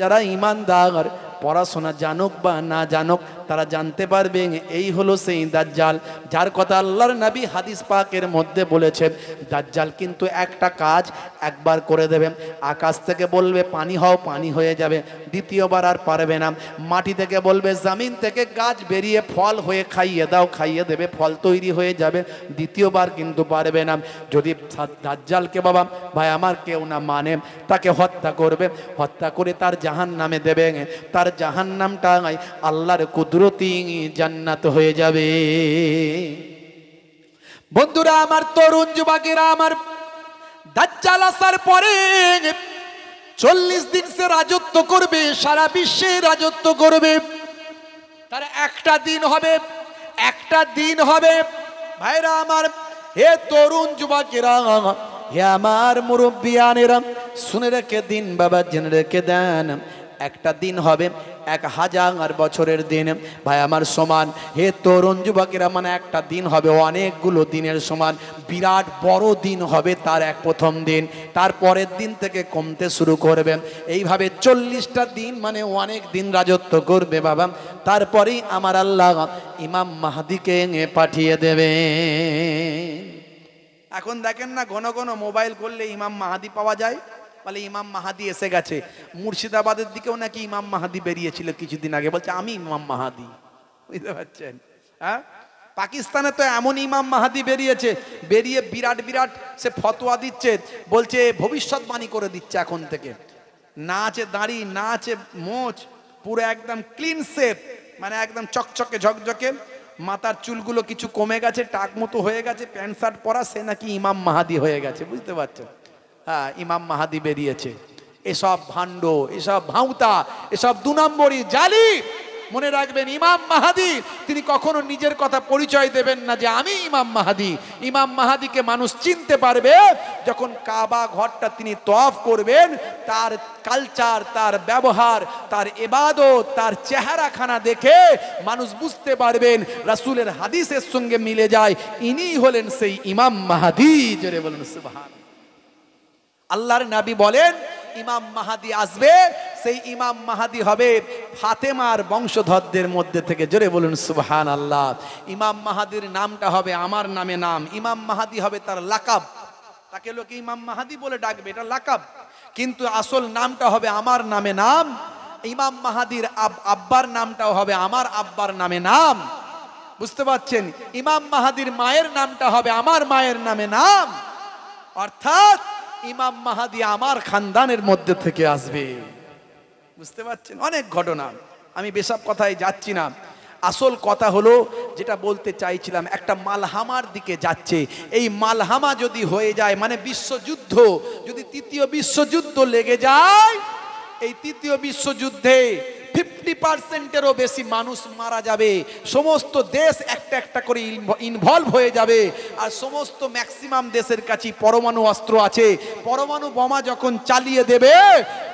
যারা ইমানদার পড়াশোনা জানুক বা না জানুক তারা জানতে পারবে এই হলো সেই দাজ্জাল যার কথা আল্লাহর নবী হাদিস পাকের মধ্যে বলেছেন দাজ্জাল কিন্তু একটা কাজ একবার করে দেবে আকাশ থেকে বলবে পানি হও পানি হয়ে যাবে দ্বিতীয়বার আর পারবে না মাটি থেকে বলবে জামিন থেকে গাছ বেরিয়ে ফল হয়ে খাইয়ে দাও খাইয়ে দেবে ফল তৈরি হয়ে যাবে দ্বিতীয়বার কিন্তু পারবে না যদি দাজ্জালকে বাবা ভাই আমার কেউ না মানে তাকে হত্যা করবে হত্যা করে তার জাহান নামে দেবে তার জাহান নামটা আল্লাহর কুদ্র কুদরতি জান্নাত হয়ে যাবে বন্ধুরা আমার তরুণ যুবকেরা আমার দাজ্জাল আসার পরে চল্লিশ দিন সে রাজত্ব করবে সারা বিশ্বে রাজত্ব করবে তার একটা দিন হবে একটা দিন হবে ভাইরা আমার হে তরুণ যুবকেরা হে আমার মুরব্বিয়ানেরা শুনে রেখে দিন বাবা জেনে রেখে দেন একটা দিন হবে এক হাজার বছরের দিন ভাই আমার সমান হে তরুণ যুবকেরা মানে একটা দিন হবে অনেকগুলো দিনের সমান বিরাট বড় দিন হবে তার এক প্রথম দিন তার পরের দিন থেকে কমতে শুরু করবে এইভাবে চল্লিশটা দিন মানে অনেক দিন রাজত্ব করবে বাবা তারপরেই আমার আল্লাহ ইমাম মাহাদিকে পাঠিয়ে দেবে এখন দেখেন না ঘন ঘন মোবাইল করলে ইমাম মাহাদি পাওয়া যায় বলে ইমাম মাহাদি এসে গেছে মুর্শিদাবাদের দিকেও নাকি ইমাম মাহাদি বেরিয়েছিল কিছুদিন আগে বলছে আমি ইমাম মাহাদি বুঝতে পারছেন হ্যাঁ পাকিস্তানে তো এমন ইমাম মাহাদি বেরিয়েছে বেরিয়ে বিরাট বিরাট সে ফতোয়া দিচ্ছে বলছে ভবিষ্যৎবাণী করে দিচ্ছে এখন থেকে না আছে দাড়ি না আছে মোচ পুরো একদম ক্লিন সেফ মানে একদম চকচকে ঝকঝকে মাথার চুলগুলো কিছু কমে গেছে টাক মতো হয়ে গেছে প্যান্ট শার্ট পরা সে নাকি ইমাম মাহাদি হয়ে গেছে বুঝতে পারছেন হ্যাঁ ইমাম মাহাদি বেরিয়েছে এসব ভাণ্ড এসব ভাউতা এসব দু নম্বরই জালি মনে রাখবেন ইমাম মাহাদি তিনি কখনো নিজের কথা পরিচয় দেবেন না যে আমি ইমাম মাহাদি ইমাম মাহাদিকে মানুষ চিনতে পারবে যখন কাবা ঘরটা তিনি তফ করবেন তার কালচার তার ব্যবহার তার এবাদত তার চেহারাখানা দেখে মানুষ বুঝতে পারবেন রাসুলের হাদিসের সঙ্গে মিলে যায় ইনি হলেন সেই ইমাম মাহাদি জোরে বলেন সুবাহ আল্লাহর নাবি বলেন ইমাম মাহাদি আসবে সেই ইমাম মাহাদি হবে ফাতেমার বংশধরদের মধ্যে থেকে জোরে বলুন সুবহান আল্লাহ ইমাম মাহাদির নামটা হবে আমার নামে নাম ইমাম মাহাদি হবে তার লাকাব তাকে লোকে ইমাম মাহাদি বলে ডাকবে এটা লাকাব কিন্তু আসল নামটা হবে আমার নামে নাম ইমাম মাহাদির আব্বার নামটাও হবে আমার আব্বার নামে নাম বুঝতে পারছেন ইমাম মাহাদির মায়ের নামটা হবে আমার মায়ের নামে নাম অর্থাৎ ইমাম মাহাদি আমার খানদানের মধ্যে থেকে আসবে বুঝতে পারছেন অনেক ঘটনা আমি বেসব কথায় যাচ্ছি না আসল কথা হলো যেটা বলতে চাইছিলাম একটা মালহামার দিকে যাচ্ছে এই মালহামা যদি হয়ে যায় মানে বিশ্বযুদ্ধ যদি তৃতীয় বিশ্বযুদ্ধ লেগে যায় এই তৃতীয় বিশ্বযুদ্ধে ফিফটি পার্সেন্টেরও বেশি মানুষ মারা যাবে সমস্ত দেশ একটা একটা করে ইনভলভ হয়ে যাবে আর সমস্ত ম্যাক্সিমাম দেশের কাছে পরমাণু অস্ত্র আছে পরমাণু বোমা যখন চালিয়ে দেবে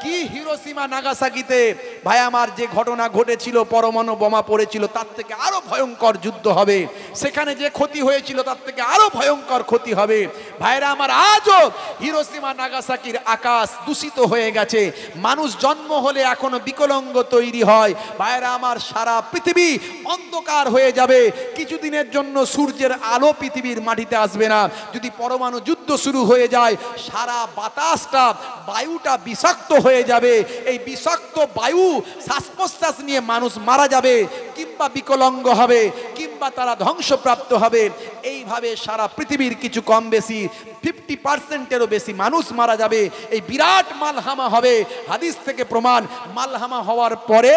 কি হিরোসীমা নাগাসাকিতে ভাই আমার যে ঘটনা ঘটেছিল পরমাণু বোমা পড়েছিল তার থেকে আরও ভয়ঙ্কর যুদ্ধ হবে সেখানে যে ক্ষতি হয়েছিল তার থেকে আরও ভয়ঙ্কর ক্ষতি হবে ভাইরা আমার আজও হিরোসীমা নাগাসাকির আকাশ দূষিত হয়ে গেছে মানুষ জন্ম হলে এখনো বিকলঙ্গ তৈরি যদি হয় ভাইরা আমার সারা পৃথিবী অন্ধকার হয়ে যাবে কিছুদিনের জন্য সূর্যের আলো পৃথিবীর মাটিতে আসবে না যদি পরমাণু যুদ্ধ শুরু হয়ে যায় সারা বাতাসটা বায়ুটা বিষাক্ত হয়ে যাবে এই বিষাক্ত বায়ু শ্বাস প্রশ্বাস নিয়ে মানুষ মারা যাবে কিংবা বিকলঙ্গ হবে কিংবা তারা ধ্বংসপ্রাপ্ত হবে এইভাবে সারা পৃথিবীর কিছু কম বেশি ফিফটি পার্সেন্টেরও বেশি মানুষ মারা যাবে এই বিরাট মালহামা হবে হাদিস থেকে প্রমাণ মালহামা হওয়ার পরে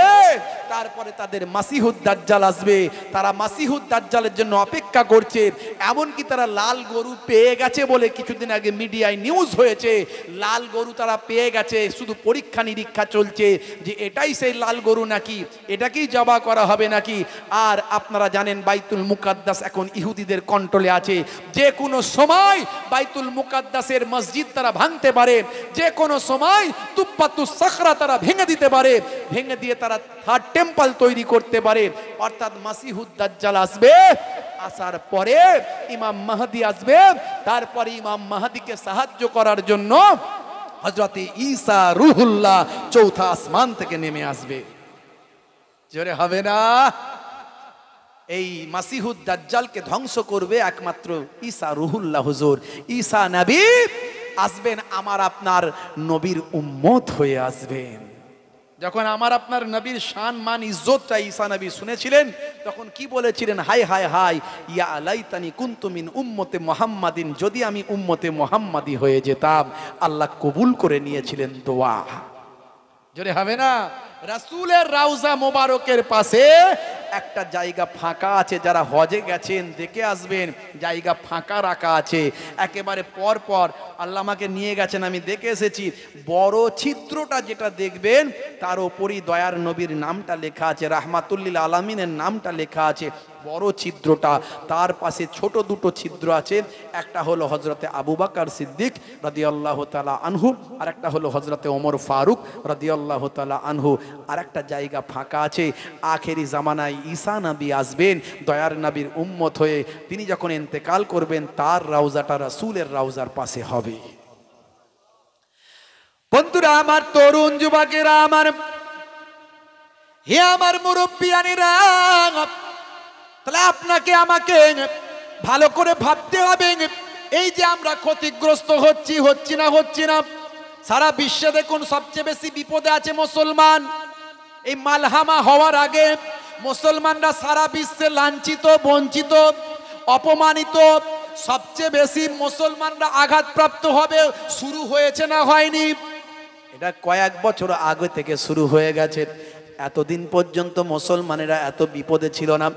তারপরে তাদের মাসিহুদ দাজ্জাল আসবে তারা মাসিহুদ দাজ্জালের জন্য অপেক্ষা করছে এমনকি তারা লাল গরু পেয়ে গেছে বলে কিছুদিন আগে মিডিয়ায় নিউজ হয়েছে লাল গরু তারা পেয়ে গেছে শুধু পরীক্ষা নিরীক্ষা চলছে যে এটাই সেই লাল গরু নাকি এটাকেই জবা করা হবে নাকি আর আপনারা জানেন বাইতুল মুকাদ্দাস এখন ইহুদিদের কন কন্ট্রোলে আছে যে কোনো সময় বাইতুল মুকাদ্দাসের মসজিদ তারা ভাঙতে পারে যে কোনো সময় তুপ্পাতু সাখরা তারা ভেঙে দিতে পারে ভেঙে দিয়ে তারা থার্ড টেম্পল তৈরি করতে পারে অর্থাৎ মাসিহুদ্দাজ্জাল আসবে আসার পরে ইমাম মাহাদি আসবে তারপরে ইমাম মাহাদিকে সাহায্য করার জন্য হজরতে ঈসা রুহুল্লাহ চৌথা আসমান থেকে নেমে আসবে জোরে হবে না এই মাসিহুদ দাজ্জালকে ধ্বংস করবে একমাত্র ঈসা রুহুল্লাহ হুজুর ঈসা নবী আসবেন আমার আপনার নবীর উম্মত হয়ে আসবেন যখন আমার আপনার নবীর শান মান ইজ্জতটা ঈসা নবী শুনেছিলেন তখন কি বলেছিলেন হাই হাই হাই ইয়া আলাইতানি কুন্তুমিন উম্মতে মোহাম্মাদিন যদি আমি উম্মতে মোহাম্মাদি হয়ে যেতাম আল্লাহ কবুল করে নিয়েছিলেন দোয়া জোরে হবে না রাসুলের রাউজা মোবারকের পাশে একটা জায়গা ফাঁকা আছে যারা হজে গেছেন দেখে আসবেন জায়গা ফাঁকা রাখা আছে একেবারে পর পর আল্লামাকে নিয়ে গেছেন আমি দেখে এসেছি বড় চিত্রটা যেটা দেখবেন তার ওপরই দয়ার নবীর নামটা লেখা আছে রাহমাতুল্লিল আলমিনের নামটা লেখা আছে বড় চিত্রটা তার পাশে ছোট দুটো ছিদ্র আছে একটা হলো হজরতে আবু বাকার সিদ্দিক রদিয়াল্লাহ তালা আনহু আর একটা হলো হজরতে ওমর ফারুক রদিয়াল্লাহ তালা আনহু আর একটা জায়গা ফাঁকা আছে আখেরি জামানায় ঈশা নাবি আসবেন দয়ার নাবির উম্মত হয়ে তিনি যখন এন্তেকাল করবেন তার রাউজাটা রাসুলের রাউজার পাশে হবে বন্ধুরা আমার তরুণ যুবকেরা আমার হে আমার মুরব্বিয়ানিরা তাহলে আপনাকে আমাকে ভালো করে ভাবতে হবে এই যে আমরা ক্ষতিগ্রস্ত হচ্ছি হচ্ছি না হচ্ছি না সারা বিশ্বে দেখুন সবচেয়ে বেশি বিপদে আছে মুসলমান এই মালহামা হওয়ার আগে মুসলমানরা সারা বিশ্বে লাঞ্ছিত বঞ্চিত অপমানিত সবচেয়ে বেশি মুসলমানরা আঘাতপ্রাপ্ত হবে শুরু হয়েছে না হয়নি এটা কয়েক বছর আগে থেকে শুরু হয়ে গেছে এতদিন পর্যন্ত মুসলমানেরা এত বিপদে ছিল না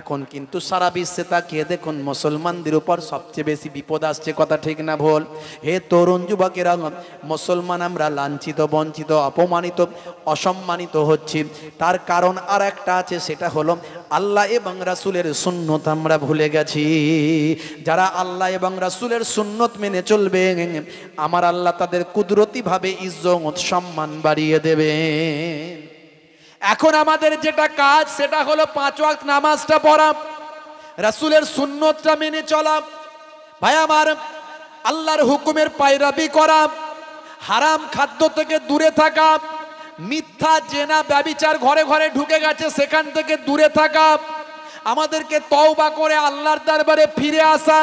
এখন কিন্তু সারা বিশ্বে তাকিয়ে দেখুন মুসলমানদের উপর সবচেয়ে বেশি বিপদ আসছে কথা ঠিক না ভুল হে তরুণ যুবকেরা মুসলমান আমরা লাঞ্ছিত বঞ্চিত অপমানিত অসম্মানিত হচ্ছি তার কারণ আর একটা আছে সেটা হলো আল্লাহ এবং রাসুলের সুন্নত আমরা ভুলে গেছি যারা আল্লাহ এবং রাসুলের সুন্নত মেনে চলবে আমার আল্লাহ তাদের কুদরতিভাবে ইজ্জত সম্মান বাড়িয়ে দেবেন এখন আমাদের যেটা কাজ সেটা হলো পাঁচ ওয়াক্ত নামাজটা পড়া রাসুলের সুন্নতটা মেনে চলা ভাই আমার আল্লাহর হুকুমের পায়রাবি করা হারাম খাদ্য থেকে দূরে থাকা মিথ্যা জেনা ব্যবিচার ঘরে ঘরে ঢুকে গেছে সেখান থেকে দূরে থাকা আমাদেরকে তওবা করে আল্লাহর দরবারে ফিরে আসা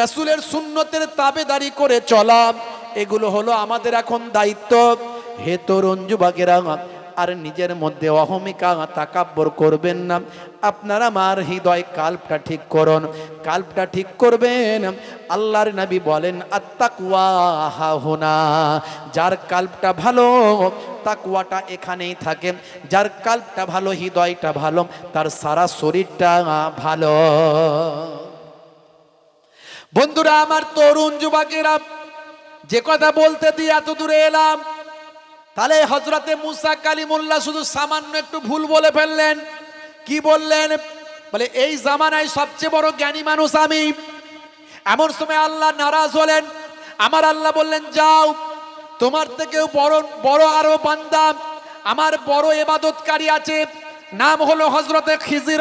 রাসুলের সুন্নতের তাবেদারি করে চলা এগুলো হলো আমাদের এখন দায়িত্ব হে তরুণ যুবকেরা আর নিজের মধ্যে অহমিকা তাকাব্বর করবেন না আপনারা আমার হৃদয় কাল্পটা ঠিক করুন কাল্পটা ঠিক করবেন আল্লাহর নবী বলেন আত্মাকুয়া হোনা যার কাল্পটা ভালো তাকুয়াটা এখানেই থাকে যার কাল্পটা ভালো হৃদয়টা ভালো তার সারা শরীরটা ভালো বন্ধুরা আমার তরুণ যুবকেরা যে কথা বলতে দিয়ে এত দূরে এলাম তাহলে হজরতে মুসা কালিমুল্লাহ শুধু সামান্য একটু ভুল বলে ফেললেন কি বললেন বলে এই জামানায় সবচেয়ে বড় জ্ঞানী মানুষ আমি এমন সময় আল্লাহ নারাজ হলেন আমার আল্লাহ বললেন যাও তোমার থেকেও বড় বড় আরো বান্দাম আমার বড় এবাদতকারী আছে নাম হলো হজরতে খিজির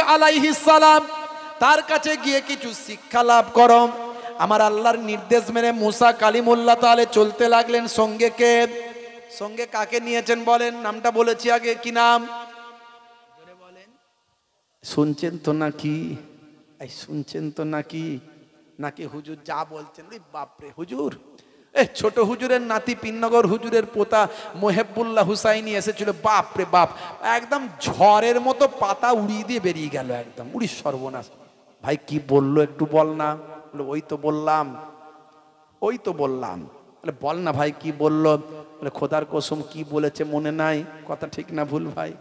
সালাম তার কাছে গিয়ে কিছু শিক্ষা লাভ করম আমার আল্লাহর নির্দেশ মেনে মুসা কালিমুল্লাহ তাহলে চলতে লাগলেন সঙ্গে কে সঙ্গে কাকে নিয়েছেন বলেন নামটা বলেছি আগে কি নাম শুনছেন তো নাকি এই শুনছেন তো নাকি নাকি হুজুর যা বলছেন বাপরে হুজুর এ ছোট হুজুরের নাতি পিনগর হুজুরের পোতা মোহেবুল্লাহ হুসাইনি এসেছিল বাপ রে বাপ একদম ঝড়ের মতো পাতা উড়িয়ে দিয়ে বেরিয়ে গেল একদম উড়ি সর্বনাশ ভাই কি বললো একটু বল না ওই তো বললাম ওই তো বললাম বল না ভাই কি বললো বলে খোদার কসম কি বলেছে মনে নাই কথা ঠিক না ভুল ভাই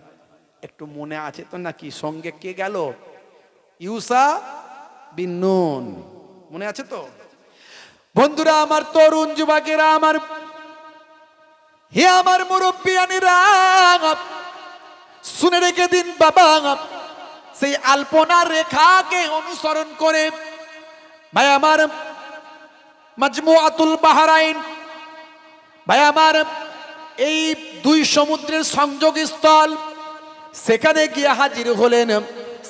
একটু মনে আছে তো নাকি সঙ্গে কে গেল ইউসা বিনুন নুন মনে আছে তো বন্ধুরা আমার তরুণ যুবকেরা আমার হে আমার মুরব্বী শুনে রেখে দিন বাবা সেই আলপনা রেখাকে অনুসরণ করে ভাই আমার মজমু আতুল বাহারাইন ভাই আমার এই দুই সমুদ্রের সংযোগ স্থল সেখানে গিয়ে হাজির হলেন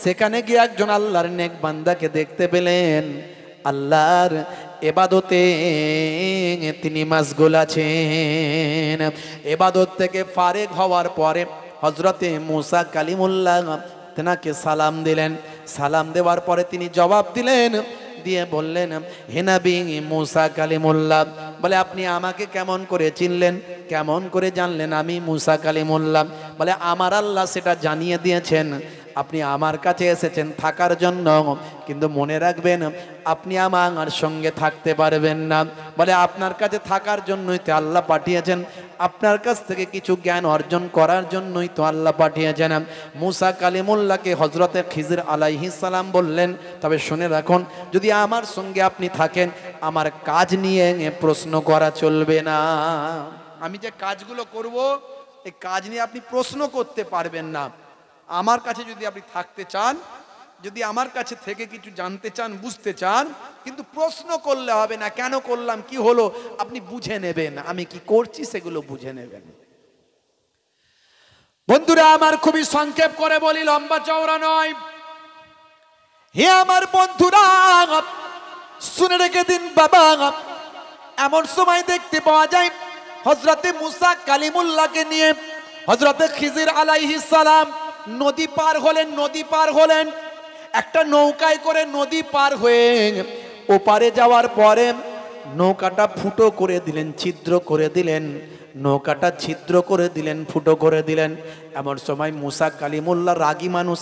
সেখানে গিয়ে একজন আল্লাহর নেক বান্দাকে দেখতে পেলেন আল্লাহর এবাদতে তিনি মাস গোলাছেন এবাদত থেকে ফারেক হওয়ার পরে হজরতে মুসা কালিমুল্লাহ তেনাকে সালাম দিলেন সালাম দেওয়ার পরে তিনি জবাব দিলেন দিয়ে বললেন হেনাবি মুসা কালিমুল্লাহ বলে আপনি আমাকে কেমন করে চিনলেন কেমন করে জানলেন আমি মুসা কালিমুল্লাহ বলে আমার আল্লাহ সেটা জানিয়ে দিয়েছেন আপনি আমার কাছে এসেছেন থাকার জন্য কিন্তু মনে রাখবেন আপনি আমার সঙ্গে থাকতে পারবেন না বলে আপনার কাছে থাকার জন্যই তো আল্লাহ পাঠিয়েছেন আপনার কাছ থেকে কিছু জ্ঞান অর্জন করার জন্যই তো আল্লাহ পাঠিয়েছেন মুসা কালিমুল্লাহকে হজরতে খিজির সালাম বললেন তবে শুনে রাখুন যদি আমার সঙ্গে আপনি থাকেন আমার কাজ নিয়ে প্রশ্ন করা চলবে না আমি যে কাজগুলো করব এই কাজ নিয়ে আপনি প্রশ্ন করতে পারবেন না আমার কাছে যদি আপনি থাকতে চান যদি আমার কাছে থেকে কিছু জানতে চান বুঝতে চান কিন্তু প্রশ্ন করলে হবে না কেন করলাম কি হলো আপনি বুঝে নেবেন আমি কি করছি সেগুলো বুঝে নেবেন বন্ধুরা আমার খুবই সংক্ষেপ করে বলি লম্বা চওড়া নয় হে আমার বন্ধুরা শুনে রেখে দিন বাবা এমন সময় দেখতে পাওয়া যায় হজরতে মুসা কালিমুল্লাহকে নিয়ে হজরতে খিজির আলাইহিস সালাম নদী পার হলেন নদী পার হলেন একটা নৌকায় করে নদী পার হয়ে ওপারে যাওয়ার পরে নৌকাটা ফুটো করে দিলেন ছিদ্র করে দিলেন নৌকাটা ছিদ্র করে দিলেন ফুটো করে দিলেন এমন সময় মুসা কালিমুল্লা রাগী মানুষ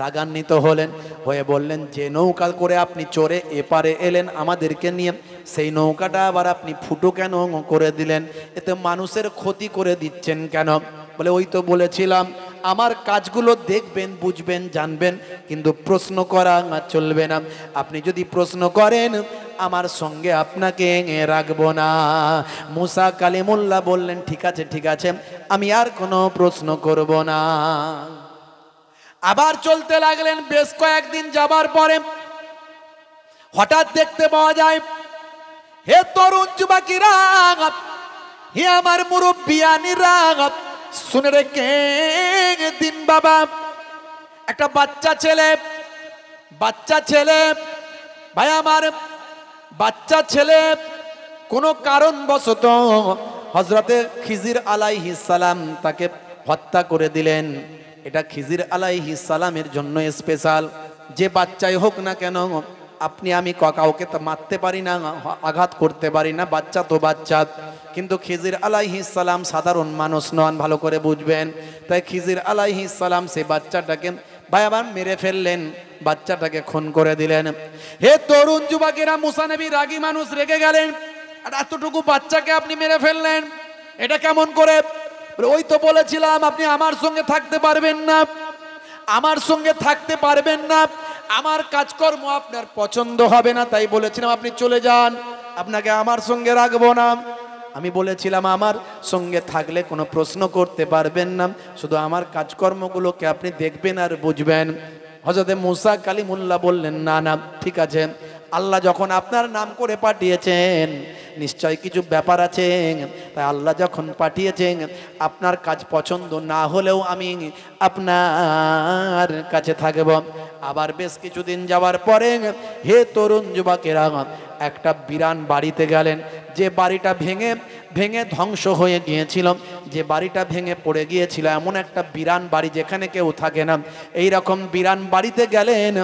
রাগান্বিত হলেন হয়ে বললেন যে নৌকা করে আপনি চড়ে এপারে এলেন আমাদেরকে নিয়ে সেই নৌকাটা আবার আপনি ফুটো কেন করে দিলেন এতে মানুষের ক্ষতি করে দিচ্ছেন কেন বলে ওই তো বলেছিলাম আমার কাজগুলো দেখবেন বুঝবেন জানবেন কিন্তু প্রশ্ন করা আমার চলবে না আপনি যদি প্রশ্ন করেন আমার সঙ্গে আপনাকে রাখবো না মুসা কালিমুল্লা বললেন ঠিক আছে ঠিক আছে আমি আর কোনো প্রশ্ন করব না আবার চলতে লাগলেন বেশ কয়েকদিন যাবার পরে হঠাৎ দেখতে পাওয়া যায় হে তরুণ যুবাকিরা হে আমার মুরব্বিয়ানিরা শুনে রেখে দিন বাবা একটা বাচ্চা ছেলে বাচ্চা ছেলে ভাই আমার বাচ্চা ছেলে কোনো কারণবশত হজরতে খিজির আলাইহি সালাম তাকে হত্যা করে দিলেন এটা খিজির আলাইহি সালামের জন্য স্পেশাল যে বাচ্চাই হোক না কেন আপনি আমি কাউকে তো মারতে পারি না আঘাত করতে পারি না বাচ্চা তো বাচ্চা কিন্তু খিজির সালাম সাধারণ মানুষ নন ভালো করে বুঝবেন তাই খিজির সালাম সেই বাচ্চাটাকে ভাই আবার মেরে ফেললেন বাচ্চাটাকে খুন করে দিলেন হে তরুণ যুবকেরা মুসানবী রাগী মানুষ রেগে গেলেন আর এতটুকু বাচ্চাকে আপনি মেরে ফেললেন এটা কেমন করে ওই তো বলেছিলাম আপনি আমার সঙ্গে থাকতে পারবেন না আমার সঙ্গে থাকতে পারবেন না আমার কাজকর্ম আপনার পছন্দ হবে না তাই বলেছিলাম আপনি চলে যান আপনাকে আমার সঙ্গে রাখবো না আমি বলেছিলাম আমার সঙ্গে থাকলে কোনো প্রশ্ন করতে পারবেন না শুধু আমার কাজকর্মগুলোকে আপনি দেখবেন আর বুঝবেন হজরতে মুসা কালিমুল্লাহ বললেন না না ঠিক আছে আল্লাহ যখন আপনার নাম করে পাঠিয়েছেন নিশ্চয় কিছু ব্যাপার আছে তাই আল্লাহ যখন পাঠিয়েছেন আপনার কাজ পছন্দ না হলেও আমি আপনার কাছে থাকব আবার বেশ কিছুদিন যাওয়ার পরে হে তরুণ যুবকেরা একটা বিরান বাড়িতে গেলেন যে বাড়িটা ভেঙে ভেঙে ধ্বংস হয়ে গিয়েছিল যে বাড়িটা ভেঙে পড়ে গিয়েছিল এমন একটা বিরান বাড়ি যেখানে কেউ থাকে না এই রকম বিরান বাড়িতে গেলেন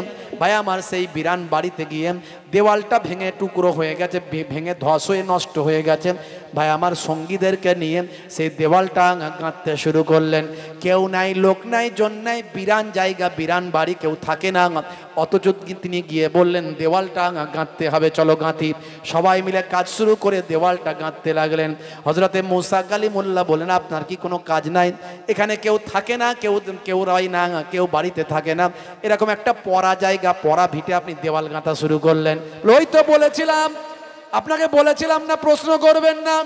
ভাই আমার সেই বিরান বাড়িতে গিয়ে দেওয়ালটা ভেঙে টুকরো হয়ে গেছে ভেঙে ধস হয়ে নষ্ট হয়ে গেছে ভাই আমার সঙ্গীদেরকে নিয়ে সেই দেওয়ালটা কাঁদতে শুরু করলেন কেউ নাই লোক নাই জন নাই বিরান জায়গা বিরান বাড়ি কেউ থাকে না অথচ তিনি গিয়ে বললেন দেওয়ালটা গাঁথতে হবে চলো গাঁথি সবাই মিলে কাজ শুরু করে দেওয়ালটা গাঁথতে লাগলেন হজরতে মুসা কালী মোল্লা বলেন আপনার কি কোনো কাজ নাই এখানে কেউ থাকে না কেউ কেউ রাই না কেউ বাড়িতে থাকে না এরকম একটা পড়া জায়গা পড়া ভিটে আপনি দেওয়াল গাঁথা শুরু করলেন ওই তো বলেছিলাম আপনাকে বলেছিলাম না প্রশ্ন করবেন না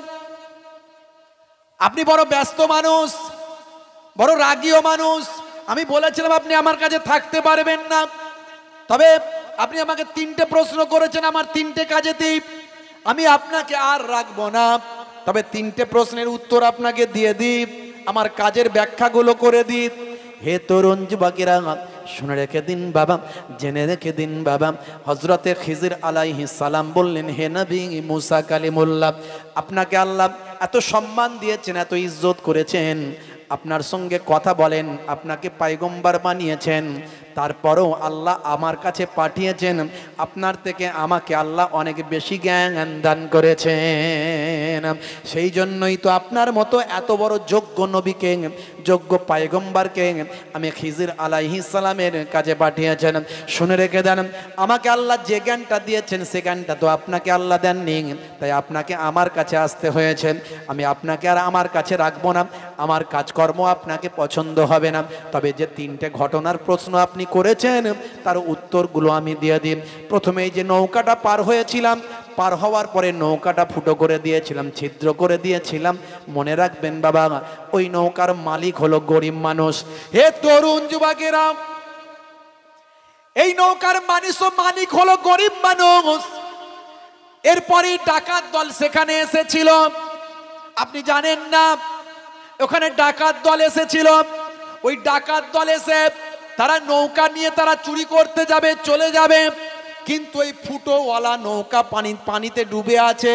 আপনি বড় ব্যস্ত মানুষ বড় রাগীয় মানুষ আমি বলেছিলাম আপনি আমার কাছে থাকতে পারবেন না তবে আপনি আমাকে তিনটে প্রশ্ন করেছেন আমার তিনটে কাজে কাজেতেই আমি আপনাকে আর রাখব না তবে তিনটে প্রশ্নের উত্তর আপনাকে দিয়ে দিই আমার কাজের ব্যাখ্যাগুলো করে দিই হে তরুণ যুবকেরা শুনে রেখে দিন বাবা জেনে রেখে দিন বাবা হজরতে খিজির আলাইহি সালাম বললেন হে নবী মুসা কালিমুল্লাহ আপনাকে আল্লাহ এত সম্মান দিয়েছেন এত ইজ্জত করেছেন আপনার সঙ্গে কথা বলেন আপনাকে পাইগম্বার বানিয়েছেন তারপরেও আল্লাহ আমার কাছে পাঠিয়েছেন আপনার থেকে আমাকে আল্লাহ অনেক বেশি জ্ঞান দান করেছেন সেই জন্যই তো আপনার মতো এত বড় যোগ্য নবীকে যোগ্য পায়গম্বারকে আমি খিজির আলাইহি কাছে কাজে পাঠিয়েছেন শুনে রেখে দেন আমাকে আল্লাহ যে জ্ঞানটা দিয়েছেন সে জ্ঞানটা তো আপনাকে আল্লাহ দেননি তাই আপনাকে আমার কাছে আসতে হয়েছে আমি আপনাকে আর আমার কাছে রাখবো না আমার কাজকর্ম আপনাকে পছন্দ হবে না তবে যে তিনটে ঘটনার প্রশ্ন আপনি আপনি করেছেন তার উত্তরগুলো আমি দিয়ে দিন প্রথমে যে নৌকাটা পার হয়েছিলাম পার হওয়ার পরে নৌকাটা ফুটো করে দিয়েছিলাম ছিদ্র করে দিয়েছিলাম মনে রাখবেন বাবা ওই নৌকার মালিক হলো গরিব মানুষ হে তরুণ যুবাকেরা এই নৌকার মানুষ মালিক হলো গরিব মানুষ এরপরে ডাকাত দল সেখানে এসেছিল আপনি জানেন না ওখানে ডাকাত দল এসেছিল ওই ডাকাত দল এসে তারা নৌকা নিয়ে তারা চুরি করতে যাবে চলে যাবে কিন্তু এই ফুটোওয়ালা নৌকা পানি পানিতে ডুবে আছে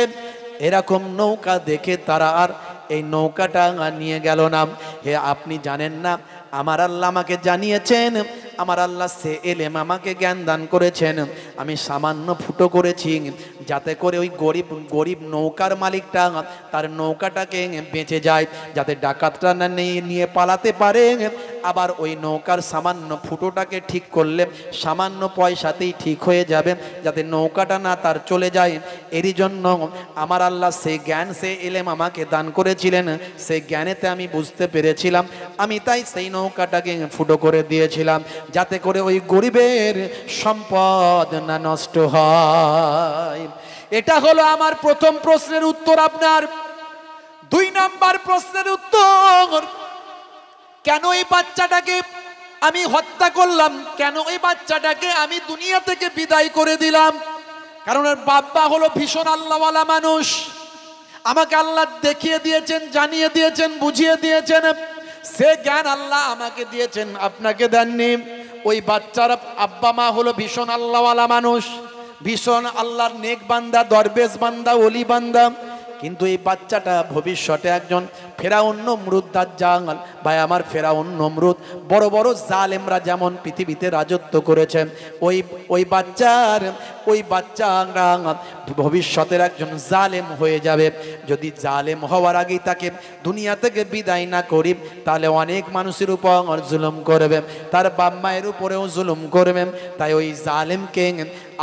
এরকম নৌকা দেখে তারা আর এই নৌকাটা নিয়ে গেল না হে আপনি জানেন না আমার আল্লাহ আমাকে জানিয়েছেন আমার আল্লাহ সে এলেম আমাকে জ্ঞান দান করেছেন আমি সামান্য ফুটো করেছি যাতে করে ওই গরিব গরিব নৌকার মালিকটা তার নৌকাটাকে বেঁচে যায় যাতে ডাকাতটা না নিয়ে পালাতে পারে আবার ওই নৌকার সামান্য ফুটোটাকে ঠিক করলে সামান্য পয়সাতেই ঠিক হয়ে যাবে যাতে নৌকাটা না তার চলে যায় এরই জন্য আমার আল্লাহ সেই জ্ঞান সে এলেম আমাকে দান করেছিলেন সেই জ্ঞানেতে আমি বুঝতে পেরেছিলাম আমি তাই সেই নৌকাটাকে ফুটো করে দিয়েছিলাম যাতে করে ওই গরিবের সম্পদ না নষ্ট হয় এটা হলো আমার প্রথম প্রশ্নের উত্তর আপনার দুই নাম্বার প্রশ্নের উত্তর কেন এই বাচ্চাটাকে আমি হত্যা করলাম কেন এই বাচ্চাটাকে আমি দুনিয়া থেকে বিদায় করে দিলাম কারণ বাবা বাব্বা হলো ভীষণ আল্লাহওয়ালা মানুষ আমাকে আল্লাহ দেখিয়ে দিয়েছেন জানিয়ে দিয়েছেন বুঝিয়ে দিয়েছেন সে জ্ঞান আল্লাহ আমাকে দিয়েছেন আপনাকে দেননি ওই বাচ্চার আব্বা মা হলো ভীষণ আল্লাহওয়ালা মানুষ ভীষণ আল্লাহর নেক বান্দা দরবেশ বান্দা অলি বান্দা কিন্তু এই বাচ্চাটা ভবিষ্যতে একজন ফেরাউন নমরুদ জাঙ্গল ভাই আমার ফেরাউন নমরুদ বড় বড় জালেমরা যেমন পৃথিবীতে রাজত্ব করেছেন ওই ওই বাচ্চার ওই বাচ্চা বাচ্চারা ভবিষ্যতের একজন জালেম হয়ে যাবে যদি জালেম হওয়ার আগেই তাকে দুনিয়া থেকে বিদায় না করি তাহলে অনেক মানুষের উপর জুলুম করবে তার বাপ মায়ের উপরেও জুলুম করবে তাই ওই জালেমকে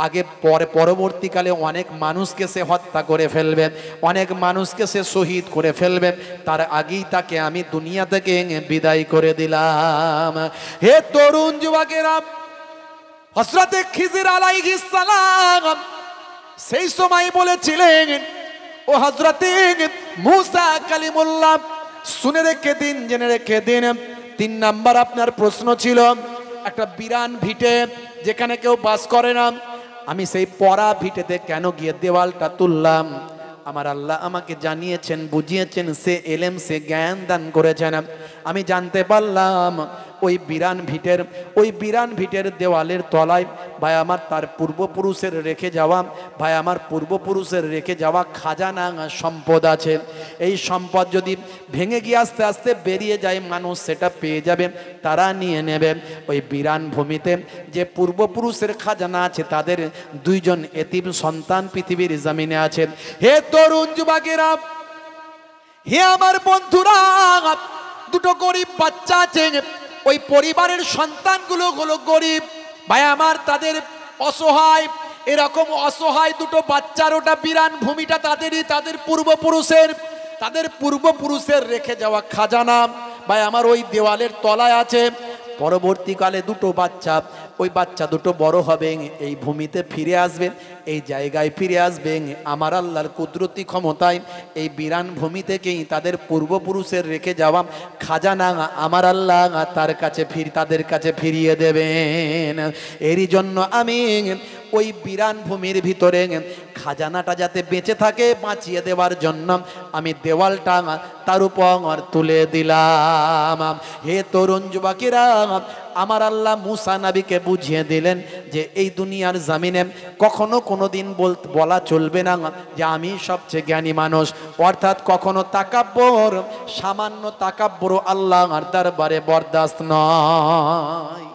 আগে পরে পরবর্তীকালে অনেক মানুষকে সে হত্যা করে ফেলবে অনেক মানুষকে সে শহীদ করে ফেলবে তার আগেই তাকে আমি দুনিয়া থেকে বিদায় করে দিলাম হে তরুণ যুবকেরা হসরতে খিজির আলাইহিস সালাম সেই সময় বলেছিলেন ও হজরতে মুসা কালিমুল্লাহ শুনে রেখে দিন জেনে রেখে দিন তিন নাম্বার আপনার প্রশ্ন ছিল একটা বিরান ভিটে যেখানে কেউ বাস করে না আমি সেই পরা ভিটেতে কেন গিয়ে দেওয়ালটা তুললাম আমার আল্লাহ আমাকে জানিয়েছেন বুঝিয়েছেন সে এলেম সে জ্ঞান দান করেছেন আমি জানতে পারলাম ওই বিরান ভিটের ওই বিরান ভিটের দেওয়ালের তলায় ভাই আমার তার পূর্বপুরুষের রেখে যাওয়া ভাই আমার পূর্বপুরুষের রেখে যাওয়া খাজানা সম্পদ আছে এই সম্পদ যদি ভেঙে গিয়ে আস্তে আস্তে বেরিয়ে যায় মানুষ সেটা পেয়ে যাবে তারা নিয়ে নেবে ওই বিরান ভূমিতে যে পূর্বপুরুষের খাজানা আছে তাদের দুইজন এতিম সন্তান পৃথিবীর জামিনে আছে হে তরুণ যুবাকেরা হে আমার বন্ধুরা দুটো গরিব বাচ্চা আছে ওই পরিবারের সন্তানগুলো হলো গরিব ভাই আমার তাদের অসহায় এরকম অসহায় দুটো বাচ্চার ওটা বিরান ভূমিটা তাদেরই তাদের পূর্বপুরুষের তাদের পূর্বপুরুষের রেখে যাওয়া খাজানা ভাই আমার ওই দেওয়ালের তলায় আছে পরবর্তীকালে দুটো বাচ্চা ওই বাচ্চা দুটো বড় হবে এই ভূমিতে ফিরে আসবেন এই জায়গায় ফিরে আসবেন আমার আল্লাহর কুদরতি ক্ষমতায় এই বিরান ভূমি থেকেই তাদের পূর্বপুরুষের রেখে যাওয়া খাজানা আমার আল্লাহ তার কাছে ফির তাদের কাছে ফিরিয়ে দেবেন এরই জন্য আমি ওই বিরান ভূমির ভিতরে খাজানাটা যাতে বেঁচে থাকে বাঁচিয়ে দেওয়ার জন্য আমি দেওয়ালটা তার উপর তুলে দিলাম হে তরুণ যুবাকিরা আমার আল্লাহ মুসা নাবিকে বুঝিয়ে দিলেন যে এই দুনিয়ার জামিনে কখনো কোনো দিন বলা চলবে না যে আমি সবচেয়ে জ্ঞানী মানুষ অর্থাৎ কখনো তাকাব্বর সামান্য তাকাব্বর আল্লাহ আর দরবারে বরদাস্ত নয়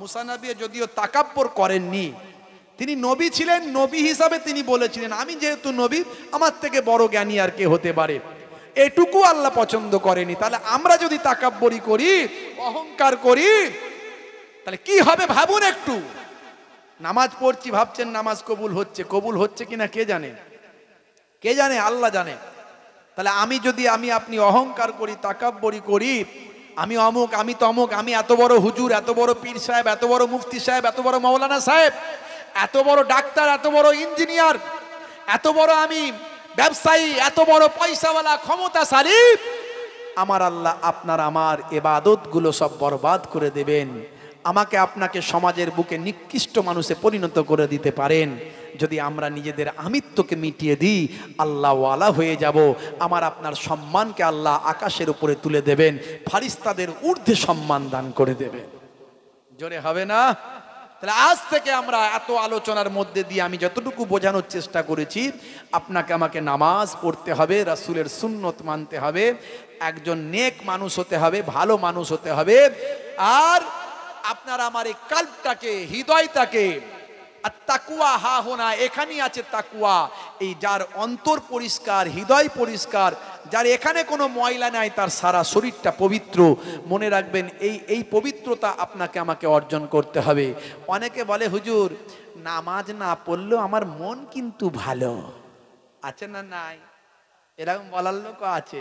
মুসানাবি যদিও তাকাব্বর করেননি তিনি নবী ছিলেন নবী হিসাবে তিনি বলেছিলেন আমি যেহেতু নবী আমার থেকে বড় জ্ঞানী আর কে হতে পারে এটুকু আল্লাহ পছন্দ করেনি তাহলে আমরা যদি তাকাব্বরি করি অহংকার করি তাহলে কি হবে ভাবুন একটু নামাজ পড়ছি ভাবছেন নামাজ কবুল হচ্ছে কবুল হচ্ছে কিনা কে জানে কে জানে আল্লাহ জানে তাহলে আমি যদি আমি আপনি অহংকার করি তাকাব্বরি করি আমি অমুক আমি তমুক আমি এত বড় হুজুর এত বড় পীর সাহেব এত বড় মুফতি সাহেব এত বড় মৌলানা সাহেব এত বড় ডাক্তার এত বড় ইঞ্জিনিয়ার এত বড় আমি ব্যবসায়ী এত বড় পয়সাওয়ালা ক্ষমতা সারিফ আমার আল্লাহ আপনার আমার এবাদতগুলো সব বরবাদ করে দেবেন আমাকে আপনাকে সমাজের বুকে নিকৃষ্ট মানুষে পরিণত করে দিতে পারেন যদি আমরা নিজেদের আমিত্বকে মিটিয়ে দিই আল্লাহওয়ালা হয়ে যাব আমার আপনার সম্মানকে আল্লাহ আকাশের উপরে তুলে দেবেন ফারিস্তাদের ঊর্ধ্বে সম্মান দান করে দেবেন জোরে হবে না তাহলে আজ থেকে আমরা এত আলোচনার মধ্যে দিয়ে আমি যতটুকু বোঝানোর চেষ্টা করেছি আপনাকে আমাকে নামাজ পড়তে হবে রাসুলের সুন্নত মানতে হবে একজন নেক মানুষ হতে হবে ভালো মানুষ হতে হবে আর আপনার আমার এই কাল্পটাকে হৃদয়টাকে আর তাকুয়া হা হোনা এখানেই আছে তাকুয়া এই যার অন্তর পরিষ্কার হৃদয় পরিষ্কার যার এখানে কোনো ময়লা নাই তার সারা শরীরটা পবিত্র মনে রাখবেন এই এই পবিত্রতা আপনাকে আমাকে অর্জন করতে হবে অনেকে বলে হুজুর নামাজ না পড়লেও আমার মন কিন্তু ভালো আছে না নাই এরকম বলার লোক আছে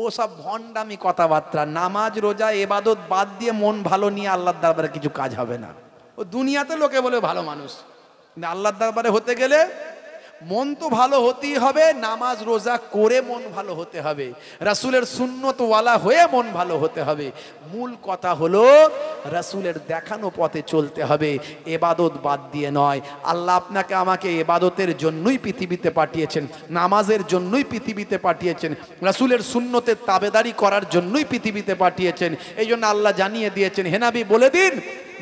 ও সব ভণ্ডামি কথাবার্তা নামাজ রোজা এবাদত বাদ দিয়ে মন ভালো নিয়ে আল্লাহর দরবারে কিছু কাজ হবে না ও দুনিয়াতে লোকে বলে ভালো মানুষ কিন্তু আল্লাহর দরবারে হতে গেলে মন তো ভালো হতেই হবে নামাজ রোজা করে মন ভালো হতে হবে রাসুলের সুন্নতওয়ালা হয়ে মন ভালো হতে হবে মূল কথা হলো রাসুলের দেখানো পথে চলতে হবে এবাদত বাদ দিয়ে নয় আল্লাহ আপনাকে আমাকে এবাদতের জন্যই পৃথিবীতে পাঠিয়েছেন নামাজের জন্যই পৃথিবীতে পাঠিয়েছেন রাসুলের সুন্নতের তাবেদারি করার জন্যই পৃথিবীতে পাঠিয়েছেন এই জন্য আল্লাহ জানিয়ে দিয়েছেন হেনাবি বলে দিন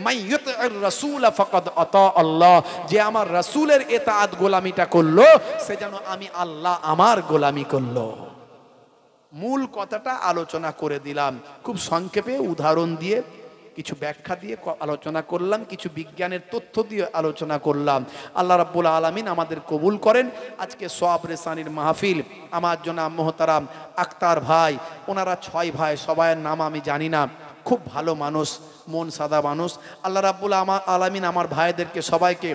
আল্লাহ যে আমার রাসুলের এতাত গোলামিটা করলো সে যেন আমি আল্লাহ আমার গোলামি করলো মূল কথাটা আলোচনা করে দিলাম খুব সংক্ষেপে উদাহরণ দিয়ে কিছু ব্যাখ্যা দিয়ে আলোচনা করলাম কিছু বিজ্ঞানের তথ্য দিয়ে আলোচনা করলাম আল্লাহ রাব্বুল আলমিন আমাদের কবুল করেন আজকে সোয়াব রেসানির মাহফিল আমার জন্য মোহতারাম আক্তার ভাই ওনারা ছয় ভাই সবাইয়ের নাম আমি জানি না খুব ভালো মানুষ মন সাদা মানুষ আল্লাহ রাব্বুল আমার আলামিন আমার ভাইদেরকে সবাইকে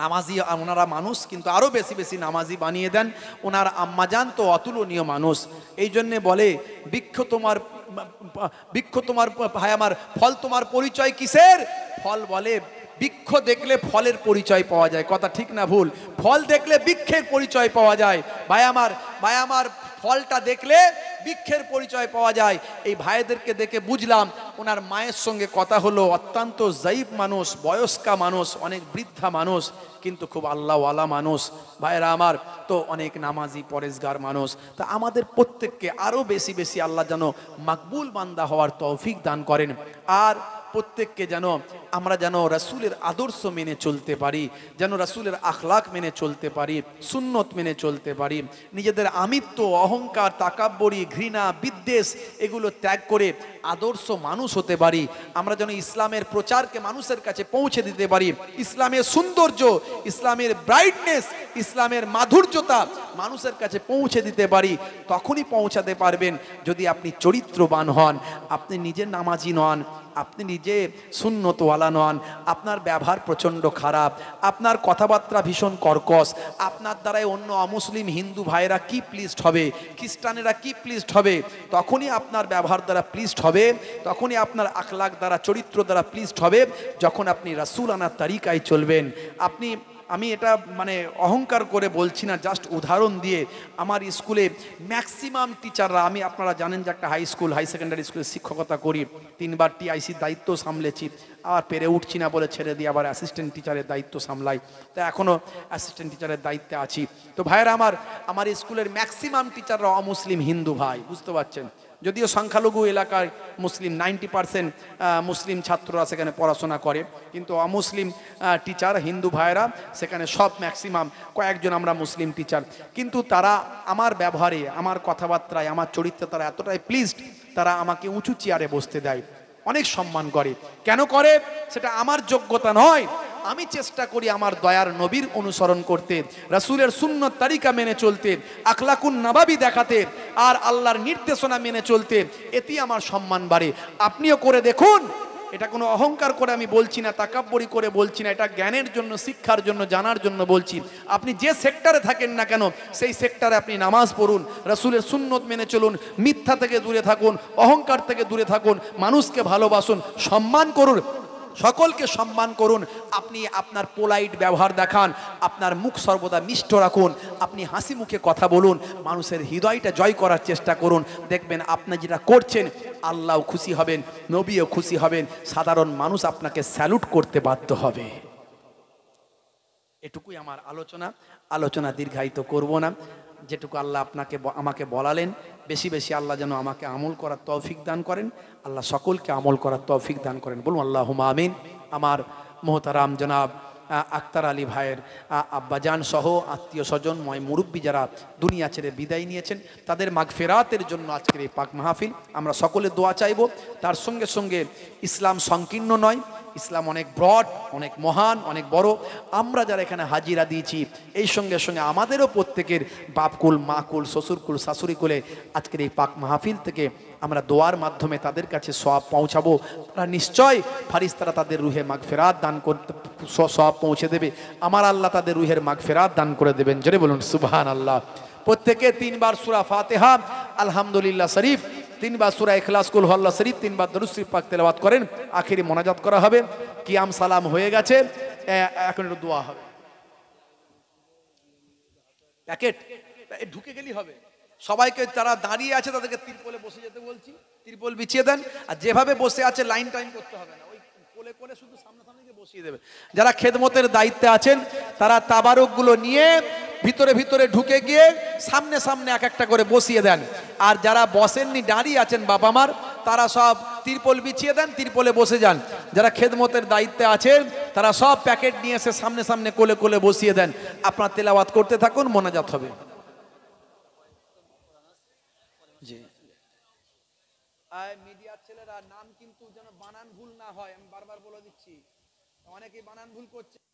নামাজি ওনারা মানুষ কিন্তু আরও বেশি বেশি নামাজি বানিয়ে দেন ওনার আম্মাজান তো অতুলনীয় মানুষ এই জন্যে বলে বৃক্ষ তোমার বৃক্ষ তোমার ভাই আমার ফল তোমার পরিচয় কিসের ফল বলে বৃক্ষ দেখলে ফলের পরিচয় পাওয়া যায় কথা ঠিক না ভুল ফল দেখলে বৃক্ষের পরিচয় পাওয়া যায় ভাই আমার ভাই আমার ফলটা দেখলে বৃক্ষের পরিচয় পাওয়া যায় এই ভাইদেরকে দেখে বুঝলাম ওনার মায়ের সঙ্গে কথা হলো অত্যন্ত জাইব মানুষ বয়স্কা মানুষ অনেক বৃদ্ধা মানুষ কিন্তু খুব আল্লাহওয়ালা মানুষ ভাইরা আমার তো অনেক নামাজি পরেশগার মানুষ তা আমাদের প্রত্যেককে আরও বেশি বেশি আল্লাহ যেন মাকবুল বান্দা হওয়ার তৌফিক দান করেন আর প্রত্যেককে যেন আমরা যেন রাসুলের আদর্শ মেনে চলতে পারি যেন রাসুলের আখলাক মেনে চলতে পারি সুন্নত মেনে চলতে পারি নিজেদের আমিত্ব অহংকার তাকাব্বরি ঘৃণা বিদ্বেষ এগুলো ত্যাগ করে আদর্শ মানুষ হতে পারি আমরা যেন ইসলামের প্রচারকে মানুষের কাছে পৌঁছে দিতে পারি ইসলামের সৌন্দর্য ইসলামের ব্রাইটনেস ইসলামের মাধুর্যতা মানুষের কাছে পৌঁছে দিতে পারি তখনই পৌঁছাতে পারবেন যদি আপনি চরিত্রবান হন আপনি নিজে নামাজি নন আপনি নিজে শূন্যতওয়ালা নন আপনার ব্যবহার প্রচণ্ড খারাপ আপনার কথাবার্তা ভীষণ কর্কশ আপনার দ্বারাই অন্য অমুসলিম হিন্দু ভাইরা কি প্লিজড হবে খ্রিস্টানেরা কি প্লিজড হবে তখনই আপনার ব্যবহার দ্বারা প্লিজড হবে হবে তখনই আপনার আখলাক দ্বারা চরিত্র দ্বারা প্লিজড হবে যখন আপনি রাসুল আনার তারিকায় চলবেন আপনি আমি এটা মানে অহংকার করে বলছি না জাস্ট উদাহরণ দিয়ে আমার স্কুলে ম্যাক্সিমাম টিচাররা আমি আপনারা জানেন যে একটা হাই স্কুল হাই সেকেন্ডারি স্কুলে শিক্ষকতা করি তিনবার টিআইসির দায়িত্ব সামলেছি আর পেরে উঠছি না বলে ছেড়ে দিয়ে আবার অ্যাসিস্ট্যান্ট টিচারের দায়িত্ব সামলাই তা এখনও অ্যাসিস্ট্যান্ট টিচারের দায়িত্বে আছি তো ভাইয়েরা আমার আমার স্কুলের ম্যাক্সিমাম টিচাররা অমুসলিম হিন্দু ভাই বুঝতে পারছেন যদিও সংখ্যালঘু এলাকায় মুসলিম নাইনটি পারসেন্ট মুসলিম ছাত্ররা সেখানে পড়াশোনা করে কিন্তু অমুসলিম টিচার হিন্দু ভাইরা সেখানে সব ম্যাক্সিমাম কয়েকজন আমরা মুসলিম টিচার কিন্তু তারা আমার ব্যবহারে আমার কথাবার্তায় আমার চরিত্রে তারা এতটাই প্লিজড তারা আমাকে উঁচু চেয়ারে বসতে দেয় অনেক সম্মান করে কেন করে সেটা আমার যোগ্যতা নয় আমি চেষ্টা করি আমার দয়ার নবীর অনুসরণ করতে রাসুলের শূন্য তারিকা মেনে চলতে আখলাকুন নাবাবি দেখাতে আর আল্লাহর নির্দেশনা মেনে চলতে এটি আমার সম্মান বাড়ে আপনিও করে দেখুন এটা কোনো অহংকার করে আমি বলছি না তাকাব্বরি করে বলছি না এটা জ্ঞানের জন্য শিক্ষার জন্য জানার জন্য বলছি আপনি যে সেক্টরে থাকেন না কেন সেই সেক্টরে আপনি নামাজ পড়ুন রসুলের সুন্নত মেনে চলুন মিথ্যা থেকে দূরে থাকুন অহংকার থেকে দূরে থাকুন মানুষকে ভালোবাসুন সম্মান করুন সকলকে সম্মান করুন আপনি আপনার পোলাইট ব্যবহার দেখান আপনার মুখ সর্বদা মিষ্ট রাখুন আপনি হাসি মুখে কথা বলুন মানুষের হৃদয়টা জয় করার চেষ্টা করুন দেখবেন আপনি যেটা করছেন আল্লাহও খুশি হবেন নবীও খুশি হবেন সাধারণ মানুষ আপনাকে স্যালুট করতে বাধ্য হবে এটুকুই আমার আলোচনা আলোচনা দীর্ঘায়িত করব না যেটুকু আল্লাহ আপনাকে আমাকে বলালেন বেশি বেশি আল্লাহ যেন আমাকে আমল করার তৌফিক দান করেন আল্লাহ সকলকে আমল করার তৌফিক দান করেন বলুন আল্লাহ আমিন আমার মোহতারাম জনাব আক্তার আলী ভাইয়ের আব্বাজান সহ আত্মীয় স্বজন ময় মুরব্বী যারা দুনিয়া ছেড়ে বিদায় নিয়েছেন তাদের ফেরাতের জন্য আজকের এই পাক মাহফিল আমরা সকলে দোয়া চাইব তার সঙ্গে সঙ্গে ইসলাম সংকীর্ণ নয় ইসলাম অনেক ব্রড অনেক মহান অনেক বড় আমরা যারা এখানে হাজিরা দিয়েছি এই সঙ্গে সঙ্গে আমাদেরও প্রত্যেকের বাপকুল মাকুল শ্বশুরকুল শাশুড়িকুলে আজকের এই পাক মাহফিল থেকে আমরা দোয়ার মাধ্যমে তাদের কাছে সব পৌঁছাবো তারা নিশ্চয় ফারিস তারা তাদের রুহে মাগ ফেরাত দান করতে সব পৌঁছে দেবে আমার আল্লাহ তাদের রুহের মাগ ফেরাত দান করে দেবেন জোরে বলুন সুবাহান আল্লাহ প্রত্যেকে তিনবার সুরা ফাতেহা আলহামদুলিল্লাহ শরীফ তিনবার সুরা এখলাস কুল হল্লা শরীফ তিনবার শরীফ পাক তেলাবাদ করেন আখেরি মোনাজাত করা হবে কিয়াম সালাম হয়ে গেছে এখন একটু দোয়া হবে প্যাকেট ঢুকে গেলি হবে সবাইকে তারা দাঁড়িয়ে আছে তাদেরকে তিরপোলে বসে যেতে বলছি তিরপোল বিছিয়ে দেন আর যেভাবে বসে আছে লাইন টাইম করতে হবে না ওই কোলে কোলে শুধু সামনাসামনি বসিয়ে দেবে যারা খেদমতের দায়িত্বে আছেন তারা তাবারকগুলো নিয়ে ভিতরে ভিতরে ঢুকে গিয়ে সামনে সামনে এক একটা করে বসিয়ে দেন আর যারা বসেননি দাঁড়িয়ে আছেন বাবা মার তারা সব তিরপল বিছিয়ে দেন তিরপলে বসে যান যারা খেদমতের দায়িত্বে আছেন তারা সব প্যাকেট নিয়ে এসে সামনে সামনে কোলে কোলে বসিয়ে দেন আপনার তেলাওয়াত করতে থাকুন মোনাজাত হবে জি মিডিয়ার ছেলেরা নাম কিন্তু যেন বানান ভুল না হয় আমি বারবার বলে দিচ্ছি অনেকেই বানান ভুল করছে